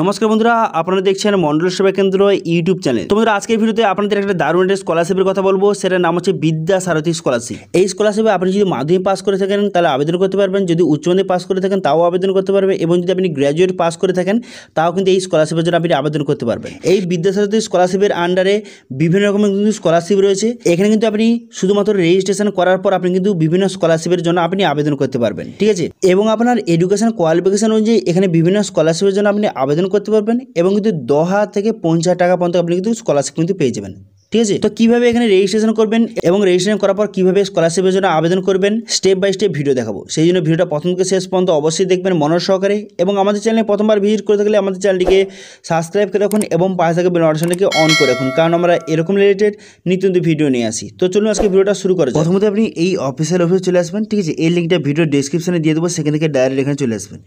নমস্কার বন্ধুরা আপনারা দেখছেন মন্ডল সেবা কেন্দ্র ইউটিউব চ্যানেল বন্ধুরা আজকের ভিডিওতে আপনাদের একটা দারুণ একটা স্কলারশিপের কথা বলবো সেটার নাম হচ্ছে বিদ্যা সারথী স্কলারশিপ এই স্কলারশিপে আপনি যদি মাধ্যমিক পাস করে থাকেন তাহলে আবেদন করতে পারবেন যদি উচ্চ মাধ্যমিক পাস করে থাকেন তাও আবেদন করতে পারবেন এবং যদি আপনি গ্র্যাজুয়েট পাস করে থাকেন তাও কিন্তু এই স্কলারশিপের জন্য আপনি আবেদন করতে পারবেন এই বিদ্যা সারথী স্কলারশিপের আন্ডারে বিভিন্ন রকমের কিন্তু স্কলারশিপ রয়েছে এখানে কিন্তু আপনি শুধুমাত্র রেজিস্ট্রেশন করার পর আপনি কিন্তু বিভিন্ন স্কলারশিপের জন্য আপনি আবেদন করতে পারবেন ঠিক আছে এবং আপনার এডুকেশন কোয়ালিফিকেশন অনুযায়ী এখানে বিভিন্ন স্কলারশিপের জন্য আপনি আবেদন আবেদন করতে পারবেন এবং কিন্তু দশ থেকে পঞ্চাশ হাজার টাকা পর্যন্ত আপনি কিন্তু স্কলারশিপ কিন্তু পেয়ে যাবেন ঠিক আছে তো কীভাবে এখানে রেজিস্ট্রেশন করবেন এবং রেজিস্ট্রেশন করার পর কীভাবে স্কলারশিপের জন্য আবেদন করবেন স্টেপ বাই স্টেপ ভিডিও দেখাবো সেই জন্য ভিডিওটা প্রথম থেকে শেষ পর্যন্ত অবশ্যই দেখবেন মনোর সহকারে এবং আমাদের চ্যানেলে প্রথমবার ভিজিট করে থাকলে আমাদের চ্যানেলটিকে সাবস্ক্রাইব করে রাখুন এবং পাশে থাকবে বেল অন করে রাখুন কারণ আমরা এরকম রিলেটেড নিত্য ভিডিও নিয়ে আসি তো চলুন আজকে ভিডিওটা শুরু করা প্রথমত আপনি এই অফিসিয়াল অফিসে চলে আসবেন ঠিক আছে এই লিঙ্কটা ভিডিও ডিসক্রিপশনে দিয়ে দেবো সেখান থেকে ডাইরেক্ট এখানে চলে আসবেন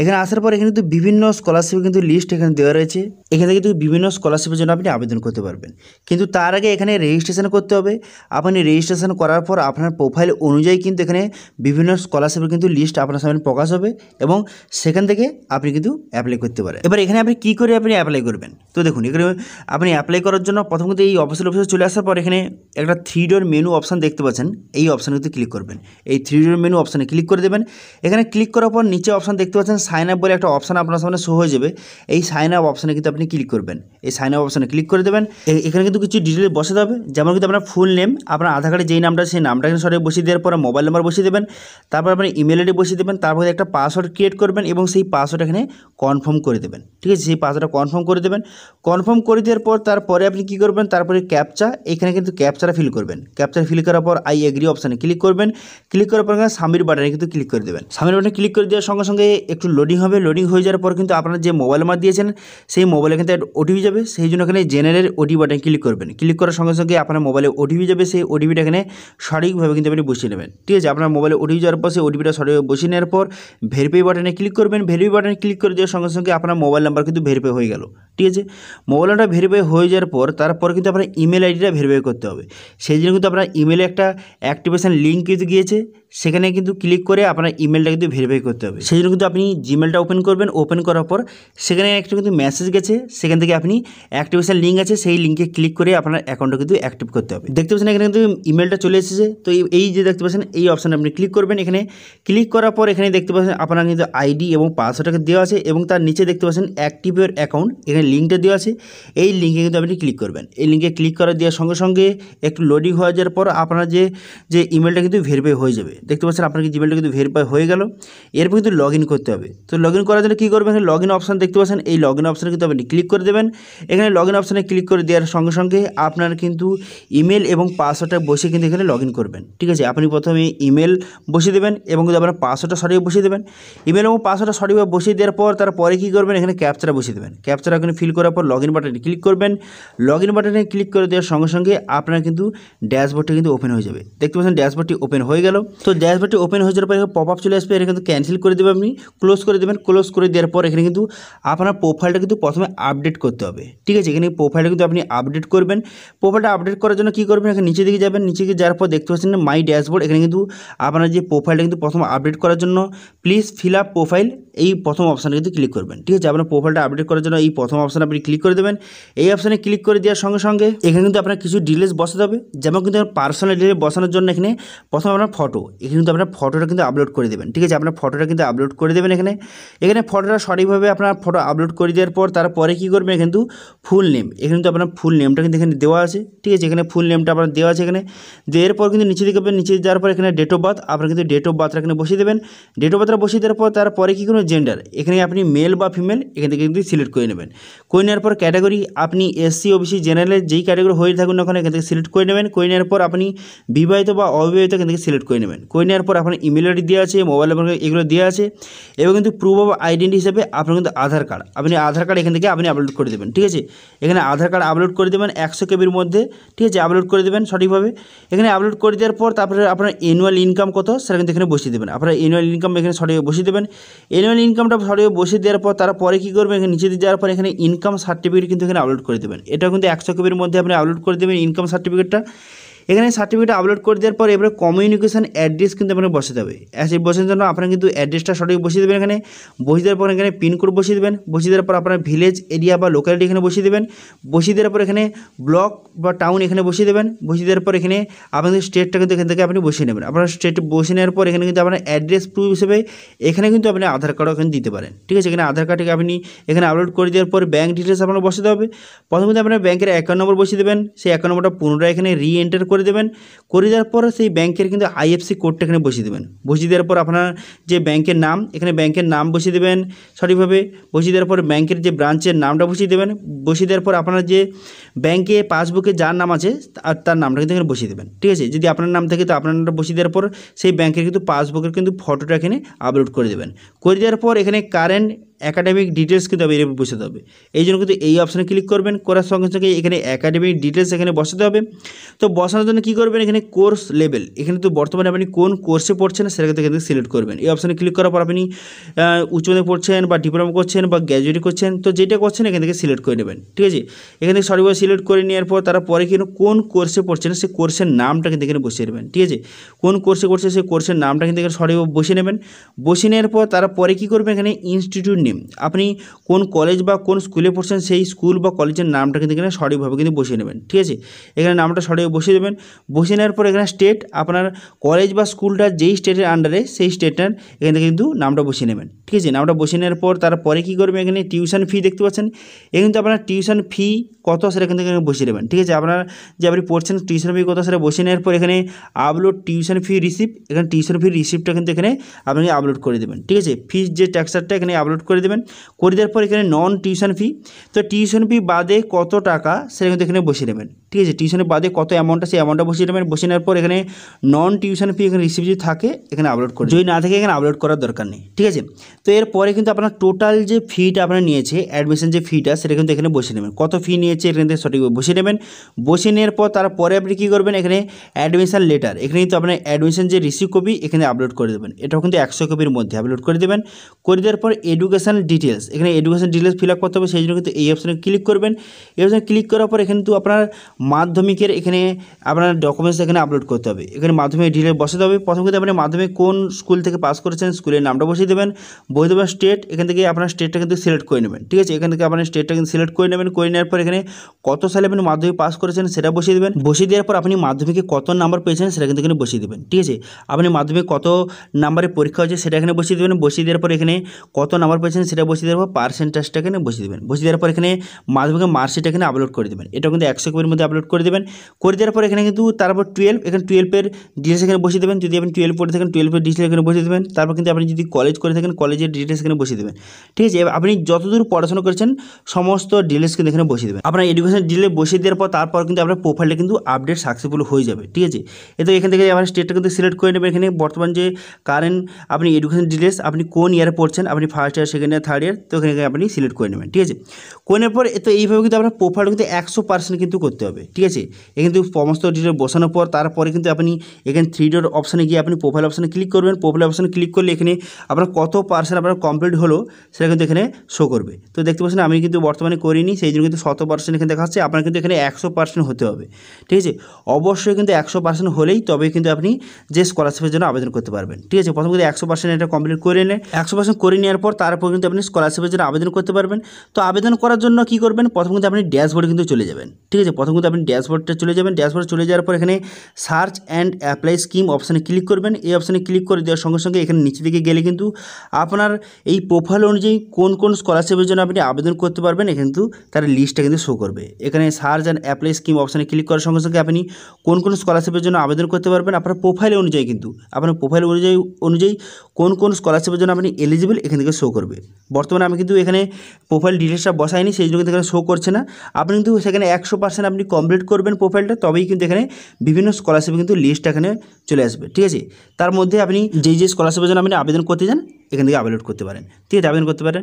এখানে আসার পর এখানে কিন্তু বিভিন্ন স্কলারশিপ কিন্তু লিস্ট এখানে দেওয়া রয়েছে এখান থেকে কিন্তু বিভিন্ন স্কলারশিপের জন্য আপনি আবেদন করতে পারবেন কিন্তু তার আগে এখানে রেজিস্ট্রেশন করতে হবে আপনি রেজিস্ট্রেশন করার পর আপনার প্রোফাইল অনুযায়ী কিন্তু এখানে বিভিন্ন স্কলারশিপের কিন্তু লিস্ট আপনার সামনে প্রকাশ হবে এবং সেখান থেকে আপনি কিন্তু অ্যাপ্লাই করতে পারেন এবার এখানে আপনি কী করে আপনি অ্যাপ্লাই করবেন তো দেখুন এখানে আপনি অ্যাপ্লাই করার জন্য প্রথম কিন্তু এই অফিসের অফিসে চলে আসার পর এখানে একটা থ্রি ডোর মেনু অপশান দেখতে পাচ্ছেন এই অপশানে কিন্তু ক্লিক করবেন এই থ্রি ডোর মেনু অপশানে ক্লিক করে দেবেন এখানে ক্লিক করার পর নিচে অপশান দেখতে পাচ্ছেন সাইন আপ বলে একটা অপশান আপনার সামনে শো হয়ে যাবে এই সাইন আপ অপশানে কিন্তু আপনি ক্লিক করবেন এই সাইন আপ অপশানে ক্লিক করে দেবেন এখানে কিন্তু কিছু ডিটেল বসে হবে যেমন কিন্তু আপনার ফুল নেম আপনার আধার কার্ডে যেই নামটা সেই নামটা কিন্তু সরে বসিয়ে দেওয়ার পরে মোবাইল নাম্বার বসিয়ে দেবেন তারপর আপনার ইমেল আইডি বসিয়ে দেবেন তারপরে একটা পাসওয়ার্ড ক্রিয়েট করবেন এবং সেই পাসওয়ার্ড এখানে কনফার্ম করে দেবেন ঠিক আছে সেই পাসওয়ার্ডটা কনফার্ম করে দেবেন কনফার্ম করে দেওয়ার পর তারপরে আপনি কি করবেন তারপরে ক্যাপচা এখানে কিন্তু ক্যাপচাটা ফিল করবেন ক্যাপচার ফিল করার পর আই এগ্রি অপশানে ক্লিক করবেন ক্লিক করার পর স্বামীর বাটনে কিন্তু ক্লিক করে দেবেন স্বামীর বাটনে ক্লিক করে দেওয়ার সঙ্গে সঙ্গে একটু লোডিং হবে লোডিং হয়ে যাওয়ার পর কিন্তু আপনার যে মোবাইল নাম্বার দিয়েছেন সেই মোবাইলে কিন্তু ওটিপি যাবে সেই জন্য এখানে জেনারেল ওটিপি বাটন ক্লিক করবেন ক্লিক করার সঙ্গে সঙ্গে আপনার মোবাইলে ওটিপি যাবে সেই ওটিপিটা এখানে সঠিকভাবে কিন্তু আপনি বসিয়ে নেবেন ঠিক আছে আপনার মোবাইলে ওটিপি যাওয়ার পর সেই ওটিপিটা সঠিকভাবে বসিয়ে নেওয়ার পর ভেরিফাই বাটনে ক্লিক করবেন ভেরিফাই বাটনে ক্লিক করে দেওয়ার সঙ্গে সঙ্গে আপনার মোবাইল নাম্বার কিন্তু ভেরিফাই হয়ে গেল ঠিক আছে মোবাইল নাম্বার ভেরিফাই হয়ে যাওয়ার পর তারপর কিন্তু আপনার ইমেল আইডিটা ভেরিফাই করতে হবে সেই জন্য কিন্তু আপনার ইমেলে একটা অ্যাক্টিভেশন লিঙ্ক কিন্তু গিয়েছে সেখানে কিন্তু ক্লিক করে আপনার ইমেলটা কিন্তু ভেরিফাই করতে হবে সেই জন্য কিন্তু আপনি জিমেলটা ওপেন করবেন ওপেন করার পর সেখানে একটা কিন্তু মেসেজ গেছে সেখান থেকে আপনি অ্যাক্টিভেশন লিঙ্ক আছে সেই লিঙ্কে ক্লিক করে আপনার অ্যাকাউন্টটা কিন্তু অ্যাক্টিভ করতে হবে দেখতে পাচ্ছেন এখানে কিন্তু ইমেলটা চলে এসেছে তো এই যে দেখতে পাচ্ছেন এই অপশানে আপনি ক্লিক করবেন এখানে ক্লিক করার পর এখানে দেখতে পাচ্ছেন আপনার কিন্তু আইডি এবং পাসওয়ার্ডটাকে দেওয়া আছে এবং তার নিচে দেখতে পাচ্ছেন অ্যাক্টিভ ইউর অ্যাকাউন্ট এখানে লিঙ্কটা দেওয়া আছে এই লিঙ্কে কিন্তু আপনি ক্লিক করবেন এই লিঙ্কে ক্লিক করা দেওয়ার সঙ্গে সঙ্গে একটু লোডিং হয়ে যাওয়ার পর আপনার যে যে ইমেলটা কিন্তু ভেরিফাই হয়ে যাবে দেখতে পাচ্ছেন আপনার জিমেলটা কিন্তু ভেরিফাই হয়ে গেল এরপর কিন্তু লগ করতে হবে তো লগ করার জন্য কী করবেন এখানে লগ অপশান দেখতে পাচ্ছেন এই লগ ইন অপশানে কিন্তু আপনি ক্লিক করে দেবেন এখানে লগ ইন অপশানে ক্লিক করে দেওয়ার সঙ্গে সঙ্গে আপনার কিন্তু ইমেল এবং পাসওয়ার্ডটা বসে কিন্তু এখানে লগ করবেন ঠিক আছে আপনি প্রথমে ইমেল বসিয়ে দেবেন এবং কিন্তু আপনার পাসওয়ার্ডটা সঠিক বসিয়ে দেবেন ইমেল এবং পাসওয়ার্ডটা সরিয়ে বসিয়ে দেওয়ার পর তারপরে কী করবেন এখানে ক্যাপচারা বসিয়ে দেবেন ক্যাপচারা এখানে ফিল করার পর লগ বাটনে ক্লিক করবেন লগ বাটনে ক্লিক করে দেওয়ার সঙ্গে সঙ্গে আপনার কিন্তু ড্যাশবোর্ডটা কিন্তু ওপেন হয়ে যাবে দেখতে পাচ্ছেন ড্যাশবোর্ডটি ওপেন হয়ে গেল তো ড্যাশবোর্ডটি ওপেন হয়ে যাওয়ার পর পপ আপ চলে আসবে এখানে কিন্তু ক্যান্সেল করে দেবেন আপনি ক্লোজ করে দেবেন ক্লোজ করে দেওয়ার পর এখানে কিন্তু আপনার প্রোফাইলটা কিন্তু প্রথমে আপডেট করতে হবে ঠিক আছে এখানে প্রোফাইলটা কিন্তু আপনি আপডেট করবেন প্রোফাইলটা আপডেট করার জন্য কী করবেন এখানে নিচে দিকে যাবেন নিচে দিকে যাওয়ার পর দেখতে পাচ্ছেন মাই ড্যাশবোর্ড এখানে কিন্তু আপনার যে প্রোফাইলটা কিন্তু প্রথমে আপডেট করার জন্য প্লিজ ফিল আপ প্রোফাইল এই প্রথম অপশানে কিন্তু ক্লিক করবেন ঠিক আছে আপনার প্রোফাইলটা আপডেট করার জন্য এই প্রথম অপশানে আপনি ক্লিক করে দেবেন এই অপশানে ক্লিক করে দেওয়ার সঙ্গে সঙ্গে এখানে কিন্তু আপনার কিছু ডিটেলস বসাতে হবে যেমন কিন্তু পার্সোনাল ডিটেলস বসানোর জন্য এখানে প্রথম আপনার ফটো এখানে কিন্তু আপনার ফটোটা কিন্তু আপলোড করে দেবেন ঠিক আছে আপনার ফটোটা কিন্তু আপলোড করে দেবেন এখানে এখানে ফটোটা সঠিকভাবে আপনার ফটো আপলোড করে দেওয়ার পর তারপরে কী করবেন কিন্তু ফুল নেম এখানে কিন্তু আপনার ফুল নেমটা কিন্তু এখানে দেওয়া আছে ঠিক আছে এখানে ফুল নেমটা আপনার দেওয়া আছে এখানে দেওয়ার পর কিন্তু নিচে দিকে নিচে যাওয়ার পর এখানে ডেট অফ বার্থ আপনার কিন্তু ডেট অফ বার্থটা এখানে বসিয়ে দেবেন ডেট অফ বার্থটা বসিয়ে দেওয়ার পর তারপরে কী করবেন আপনার জেন্ডার এখানে আপনি মেল বা ফিমেল এখান থেকে কিন্তু সিলেক্ট করে নেবেন করে নেওয়ার পর ক্যাটাগরি আপনি এসসি ওবিসি জেনারেলের যেই ক্যাটাগরি হয়ে থাকুন ওখানে এখান থেকে সিলেক্ট করে নেবেন করে নেওয়ার পর আপনি বিবাহিত বা অবিবাহিত এখান থেকে সিলেক্ট করে নেবেন করে নেওয়ার পর আপনার ইমেল আইডি দেওয়া আছে মোবাইল নম্বর এগুলো দেওয়া আছে এবং কিন্তু প্রুফ অফ আইডেন্টি হিসেবে আপনার কিন্তু আধার কার্ড আপনি আধার কার্ড এখান থেকে আপনি আপলোড করে দেবেন ঠিক আছে এখানে আধার কার্ড আপলোড করে দেবেন একশো কেবির মধ্যে ঠিক আছে আপলোড করে দেবেন সঠিকভাবে এখানে আপলোড করে দেওয়ার পর তারপরে আপনার অ্যানুয়াল ইনকাম কত সেটা কিন্তু এখানে বসিয়ে দেবেন আপনার অ্যানুয়াল ইনকাম এখানে সঠিক বসিয়ে দেবেন অ্যানুয়াল জেনুইন ইনকামটা সরিয়ে বসে দেওয়ার পর তারা পরে কী করবেন এখানে নিচে দিয়ে যাওয়ার পর এখানে ইনকাম সার্টিফিকেট কিন্তু এখানে আপলোড করে দেবেন এটা কিন্তু একশো কপির মধ্যে আপনি আপলোড করে দেবেন ইনকাম সার্টিফিকেটটা এখানে সার্টিফিকেট আপলোড করে দেওয়ার পর এবারে কমিউনিকেশান অ্যাড্রেস কিন্তু আপনাকে বসে দেবে সেই বসানোর জন্য আপনারা কিন্তু অ্যাড্রেসটা সঠিক বসিয়ে দেবেন এখানে বসিয়ে দেওয়ার পর এখানে পিনকোড বসিয়ে দেবেন বসিয়ে দেওয়ার পর আপনার ভিলেজ এরিয়া বা লোকালিটি এখানে বসিয়ে দেবেন বসিয়ে দেওয়ার পর এখানে ব্লক বা টাউন এখানে বসিয়ে দেবেন বসিয়ে দেওয়ার পর এখানে আপনাদের স্টেটটা কিন্তু এখান থেকে আপনি বসিয়ে নেবেন আপনার স্টেট বসিয়ে নেওয়ার পর এখানে কিন্তু আপনার অ্যাড্রেস প্রুফ হিসেবে এখানে কিন্তু আপনি আধার কার্ডও এখানে দিতে পারেন ঠিক আছে এখানে আধার কার্ডটিকে আপনি এখানে আপলোড করে দেওয়ার পর ব্যাঙ্ক ডিটেলস আপনার বসাতে হবে প্রথমে আপনার ব্যাংকের অ্যাকাউন্ট নম্বর বসিয়ে দেবেন সেই অ্যাকাউন্ট নম্বরটা পুনরায় এখানে রি এন্টার করে দেবেন করে দেওয়ার পর সেই ব্যাংকের কিন্তু আইএফসি কোডটা এখানে বসিয়ে দেবেন বসিয়ে দেওয়ার পর আপনার যে ব্যাংকের নাম এখানে ব্যাংকের নাম বসিয়ে দেবেন সঠিকভাবে বসিয়ে দেওয়ার পর ব্যাংকের যে ব্রাঞ্চের নামটা বসিয়ে দেবেন বসিয়ে দেওয়ার পর আপনার যে ব্যাংকে পাসবুকে যার নাম আছে আর তার নামটা কিন্তু এখানে বসিয়ে দেবেন ঠিক আছে যদি আপনার নাম থাকে তো আপনার নামটা বসিয়ে দেওয়ার পর সেই ব্যাংকের কিন্তু পাসবুকের কিন্তু ফটোটা এখানে আপলোড করে দেবেন করে দেওয়ার পর এখানে কারেন্ট অ্যাকাডেমিক ডিটেলস কিন্তু এরকম বসাতে হবে এই জন্য কিন্তু এই অপশানে ক্লিক করবেন করার সঙ্গে সঙ্গে এখানে অ্যাকাডেমিক ডিটেলস এখানে বসাতে হবে তো বসানোর জন্য কী করবেন এখানে কোর্স লেভেল এখানে তো বর্তমানে আপনি কোন কোর্সে পড়ছেন সেটা কিন্তু এখানে সিলেক্ট করবেন এই অপশানে ক্লিক করার পর আপনি উচ্চমাধ্যমিক পড়ছেন বা ডিপ্লোমা করছেন বা গ্র্যাজুয়েট করছেন তো যেটা করছেন এখান থেকে সিলেক্ট করে নেবেন ঠিক আছে এখান থেকে সঠিকভাবে সিলেক্ট করে নেওয়ার পর তারা পরে কিন্তু কোন কোর্সে পড়ছেন সে কোর্সের নামটা কিন্তু এখানে বসিয়ে নেবেন ঠিক আছে কোন কোর্সে করছে সেই কোর্সের নামটা কিন্তু এখানে সঠিকভাবে বসিয়ে নেবেন বসিয়ে নেওয়ার পর তারা পরে কী করবেন এখানে ইনস্টিটিউট আপনি কোন কলেজ বা কোন স্কুলে পড়ছেন সেই স্কুল বা কলেজের নামটা কিন্তু এখানে সঠিকভাবে কিন্তু বসিয়ে নেবেন ঠিক আছে এখানে নামটা সঠিক বসিয়ে দেবেন বসিয়ে নেওয়ার পর এখানে স্টেট আপনার কলেজ বা স্কুলটা যেই স্টেটের আন্ডারে সেই স্টেটটার এখানে কিন্তু নামটা বসিয়ে নেবেন ঠিক আছে নামটা বসে নেওয়ার পর তারপরে কী করবেন এখানে টিউশন ফি দেখতে পাচ্ছেন এ কিন্তু আপনার টিউশন ফি কত সেটা কিন্তু এখানে বসে নেবেন ঠিক আছে আপনার যে আপনি পড়ছেন টিউশন ফি কত সেটা বসে নেওয়ার পর এখানে আপলোড টিউশন ফি রিসিপ্ট এখানে টিউশন ফি রিসিপ্টটা কিন্তু এখানে আপনাকে আপলোড করে দেবেন ঠিক আছে ফিস যে ট্যাক্সারটা এখানে আপলোড করে দেবেন করে দেওয়ার পর এখানে নন টিউশন ফি তো টিউশন ফি বাদে কত টাকা সেটা কিন্তু এখানে বসে নেবেন ঠিক আছে টিউশনের বাদে কত অ্যামাউন্টটা সেই অ্যামাউন্টটা বসিয়ে নেবেন বসে নেওয়ার পর এখানে নন টিউশন ফি এখানে রিসিপ্ট যদি থাকে এখানে আপলোড করে যদি না থাকে এখানে আপলোড করার দরকার নেই ঠিক আছে তো এরপরে কিন্তু আপনার টোটাল যে ফিটা আপনার নিয়েছে অ্যাডমিশন যে ফিটা সেটা কিন্তু এখানে বসে নেবেন কত ফি নিয়েছে এখানে থেকে সঠিক বসে নেবেন বসে নেওয়ার পর তারপরে আপনি কী করবেন এখানে অ্যাডমিশন লেটার এখানে কিন্তু আপনার অ্যাডমিশন যে রিসিভ কপি এখানে আপলোড করে দেবেন এটাও কিন্তু একশো কপির মধ্যে আপলোড করে দেবেন করে দেওয়ার পর এডুকেশান ডিটেলস এখানে এডুকেশান ডিটেলস ফিল আপ করতে হবে সেই জন্য কিন্তু এই অপশানে ক্লিক করবেন এই অপশানে ক্লিক করার পর এখানে কিন্তু আপনার মাধ্যমিকের এখানে আপনার ডকুমেন্টস এখানে আপলোড করতে হবে এখানে মাধ্যমিক ডিটেল বসাতে হবে প্রথম কিন্তু আপনি মাধ্যমিক কোন স্কুল থেকে পাস করেছেন স্কুলের নামটা বসিয়ে দেবেন বৈধবা স্টেট এখান থেকে আপনার স্টেটটা কিন্তু সিলেক্ট করে নেবেন ঠিক আছে এখান থেকে আপনার স্টেটটা কিন্তু সিলেক্ট করে নেবেন করে নেওয়ার পর এখানে কত সালে আপনি মাধ্যমিক পাস করেছেন সেটা বসিয়ে দেবেন বসিয়ে দেওয়ার পর আপনি মাধ্যমিকে কত নাম্বার পেয়েছেন সেটা কিন্তু এখানে বসিয়ে দেবেন ঠিক আছে আপনি মাধ্যমিক কত নাম্বারে পরীক্ষা হয়েছে সেটা এখানে বসিয়ে দেবেন বসিয়ে দেওয়ার পর এখানে কত নাম্বার পেয়েছেন সেটা বসিয়ে দেওয়ার পর পার্সেন্টেজটা এখানে বসিয়ে দেবেন বসিয়ে দেওয়ার পর এখানে মাধ্যমিকের মার্কশিট এখানে আপলোড করে দেবেন এটা কিন্তু একশো কপির মধ্যে আপলোড করে দেবেন করে দেওয়ার পর এখানে কিন্তু তারপর টুয়েলভ এখানে টুয়েলভের ডিটেলস এখানে বসিয়ে দেবেন যদি আপনি টুয়েলভ পড়ে থাকেন টুয়েলভের ডিটেলস এখানে বসিয়ে দেবেন তারপর কিন্তু আপনি যদি কলেজ করে থাকেন কলেজ যে ডিটেলস এখানে বসিয়ে দেবেন ঠিক আছে আপনি যতদূর পড়াশোনা করেছেন সমস্ত ডিটেলস কিন্তু এখানে বসিয়ে দেবেন আপনার এডুকেশন ডিলে বসিয়ে দেওয়ার পর তারপর কিন্তু আপনার প্রোফাইলটা কিন্তু আপডেট সাকসেসফুল হয়ে যাবে ঠিক আছে এ তো এখান থেকে আপনার স্টেটটা কিন্তু সিলেক্ট করে নেবেন এখানে বর্তমান যে কারেন্ট আপনি এডুকেশন ডিটেলস আপনি কোন ইয়ারে পড়ছেন আপনি first year second year third year তো এখানে আপনি সিলেক্ট করে নেবেন ঠিক আছে কোনের পর তো এইভাবে কিন্তু আপনার প্রোফাইল কিন্তু একশো পার্সেন্ট কিন্তু করতে হবে ঠিক আছে এ কিন্তু সমস্ত ডিটেল বসানোর পর তারপরে কিন্তু আপনি এখানে থ্রি ডোর অপশানে গিয়ে আপনি প্রোফাইল অপশানে ক্লিক করবেন প্রোফাইল অপশানে ক্লিক করলে এখানে আপনার কত পার্সেন্ট ট্রানজ্যাকশান আপনার কমপ্লিট হলো সেটা কিন্তু এখানে শো করবে তো দেখতে পাচ্ছেন আমি কিন্তু বর্তমানে করিনি সেই জন্য কিন্তু শত পার্সেন্ট এখানে দেখাচ্ছে আপনার কিন্তু এখানে একশো পার্সেন্ট হতে হবে ঠিক আছে অবশ্যই কিন্তু একশো পার্সেন্ট হলেই তবেই কিন্তু আপনি যে স্কলারশিপের জন্য আবেদন করতে পারবেন ঠিক আছে প্রথম কিন্তু একশো পার্সেন্ট এটা কমপ্লিট করে নেন একশো পার্সেন্ট করে নেওয়ার পর তারপর কিন্তু আপনি স্কলারশিপের জন্য আবেদন করতে পারবেন তো আবেদন করার জন্য কি করবেন প্রথম কিন্তু আপনি ড্যাশবোর্ডে কিন্তু চলে যাবেন ঠিক আছে প্রথম কিন্তু আপনি ড্যাশবোর্ডটা চলে যাবেন ড্যাশবোর্ডে চলে যাওয়ার পর এখানে সার্চ অ্যান্ড অ্যাপ্লাই স্কিম অপশানে ক্লিক করবেন এই অপশানে ক্লিক করে দেওয়ার সঙ্গে সঙ্গে এখানে নিচে দিকে গেলে কিন্তু আপনার আপনার এই প্রোফাইল অনুযায়ী কোন কোন স্কলারশিপের জন্য আপনি আবেদন করতে পারবেন কিন্তু তার লিস্টটা কিন্তু শো করবে এখানে সার্চ অ্যান্ড অ্যাপ্লাই স্কিম অপশানে ক্লিক করার সঙ্গে সঙ্গে আপনি কোন কোন স্কলারশিপের জন্য আবেদন করতে পারবেন আপনার প্রোফাইল অনুযায়ী কিন্তু আপনার প্রোফাইল অনুযায়ী অনুযায়ী কোন কোন স্কলারশিপের জন্য আপনি এলিজিবল এখান থেকে শো করবে বর্তমানে আমি কিন্তু এখানে প্রোফাইল ডিটেলসটা বসাইনি সেই জন্য কিন্তু এখানে শো করছে না আপনি কিন্তু সেখানে একশো পার্সেন্ট আপনি কমপ্লিট করবেন প্রোফাইলটা তবেই কিন্তু এখানে বিভিন্ন স্কলারশিপের কিন্তু লিস্ট এখানে চলে আসবে ঠিক আছে তার মধ্যে আপনি যেই যে স্কলারশিপের জন্য আপনি আবেদন করতে চান এখান থেকে আপলোড করতে পারেন ঠিক আছে আবেদন করতে পারেন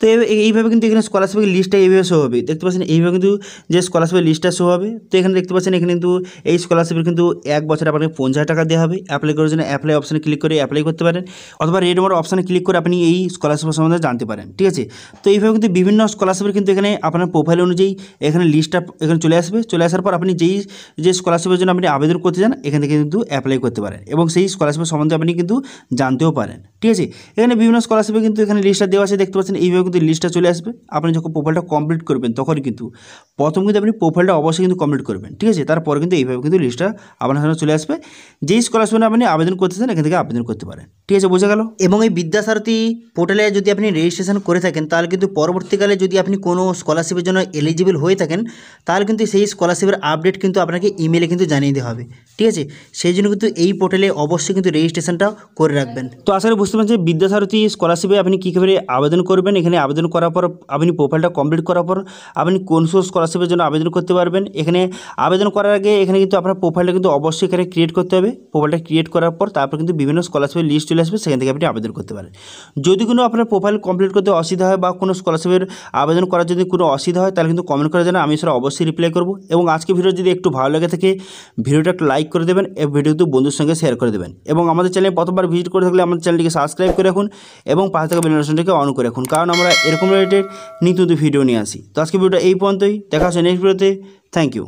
তো এইভাবে কিন্তু এখানে স্কলারশিপের লিস্টটা এইভাবে শো হবে দেখতে পাচ্ছেন এইভাবে কিন্তু যে স্কলারশিপের লিস্টটা শো হবে তো এখানে দেখতে পাচ্ছেন এখানে কিন্তু এই স্কলারশিপের কিন্তু এক বছর আপনাকে পঞ্চাশ টাকা দেওয়া হবে অ্যাপ্লাই করার জন্য অ্যাপ্লাই অপশানে ক্লিক করে অ্যাপ্লাই করতে পারেন অথবা রেড মোর অপশানে ক্লিক করে আপনি এই স্কলারশিপ সম্বন্ধে জানতে পারেন ঠিক আছে তো এইভাবে কিন্তু বিভিন্ন স্কলারশিপের কিন্তু এখানে আপনার প্রোফাইল অনুযায়ী এখানে লিস্টটা এখানে চলে আসবে চলে আসার পর আপনি যেই যে স্কলারশিপের জন্য আপনি আবেদন করতে চান এখান থেকে কিন্তু অ্যাপ্লাই করতে পারেন এবং সেই স্কলারশিপের সম্বন্ধে আপনি কিন্তু জানতেও পারেন ঠিক আছে এখানে বিভিন্ন স্কলারশিপে কিন্তু এখানে লিস্টটা দেওয়া আছে দেখতে পাচ্ছেন এইভাবে কিন্তু লিস্টটা চলে আসবে আপনি যখন প্রোফাইলটা কমপ্লিট করবেন তখন কিন্তু প্রথম কিন্তু আপনি প্রোফাইলটা অবশ্যই কিন্তু কমপ্লিট করবেন ঠিক আছে তারপরে কিন্তু এইভাবে কিন্তু লিস্টটা আপনার সামনে চলে আসবে যেই স্কলারশিপে আপনি আবেদন করতে চান এখান থেকে আবেদন করতে পারেন ঠিক আছে বোঝা গেল এবং এই বিদ্যাসারথী পোর্টালে যদি আপনি রেজিস্ট্রেশন করে থাকেন তাহলে কিন্তু পরবর্তীকালে যদি আপনি কোনো স্কলারশিপের জন্য এলিজিবল হয়ে থাকেন তাহলে কিন্তু সেই স্কলারশিপের আপডেট কিন্তু আপনাকে ইমেলে কিন্তু জানিয়ে দেওয়া হবে ঠিক আছে সেই জন্য কিন্তু এই পোর্টালে অবশ্যই কিন্তু রেজিস্ট্রেশনটা করে রাখবেন তো আসলে বুঝতে পারছি যে বিদ্যাসারথী স্কলারশিপে আপনি কীভাবে আবেদন করবেন এখানে আবেদন করার পর আপনি প্রোফাইলটা কমপ্লিট করার পর আপনি কোন সোর্স স্কলারশিপের জন্য আবেদন করতে পারবেন এখানে আবেদন করার আগে এখানে কিন্তু আপনার প্রোফাইলটা কিন্তু অবশ্যই এখানে ক্রিয়েট করতে হবে প্রোফাইলটা ক্রিয়েট করার পর তারপর কিন্তু বিভিন্ন স্কলারশিপের লিস্ট চলে আসবে সেখান থেকে আপনি আবেদন করতে পারেন যদি কোনো আপনার প্রোফাইল কমপ্লিট করতে অসুবিধা হয় বা কোনো স্কলারশিপের আবেদন করার যদি কোনো অসুবিধা হয় তাহলে কিন্তু কমেন্ট করে জানা আমি সেটা অবশ্যই রিপ্লাই করবো এবং আজকে ভিডিও যদি একটু ভালো লাগে থাকে ভিডিওটা একটু লাইক করে দেবেন এবং ভিডিও কিন্তু বন্ধুর সঙ্গে শেয়ার করে দেবেন এবং আমাদের চ্যানেলে প্রথমবার ভিজিট করে থাকলে আমাদের চ্যানেলটিকে সাবস্ক্রাইব করে রাখুন এবং পাশে থাকা বেল অন করে রাখুন কারণ আমরা এরকম রিলেটেড নিত্য ভিডিও নিয়ে আসি তো আজকে ভিডিওটা এই পর্যন্তই দেখা হচ্ছে নেক্সট ভিডিওতে থ্যাংক ইউ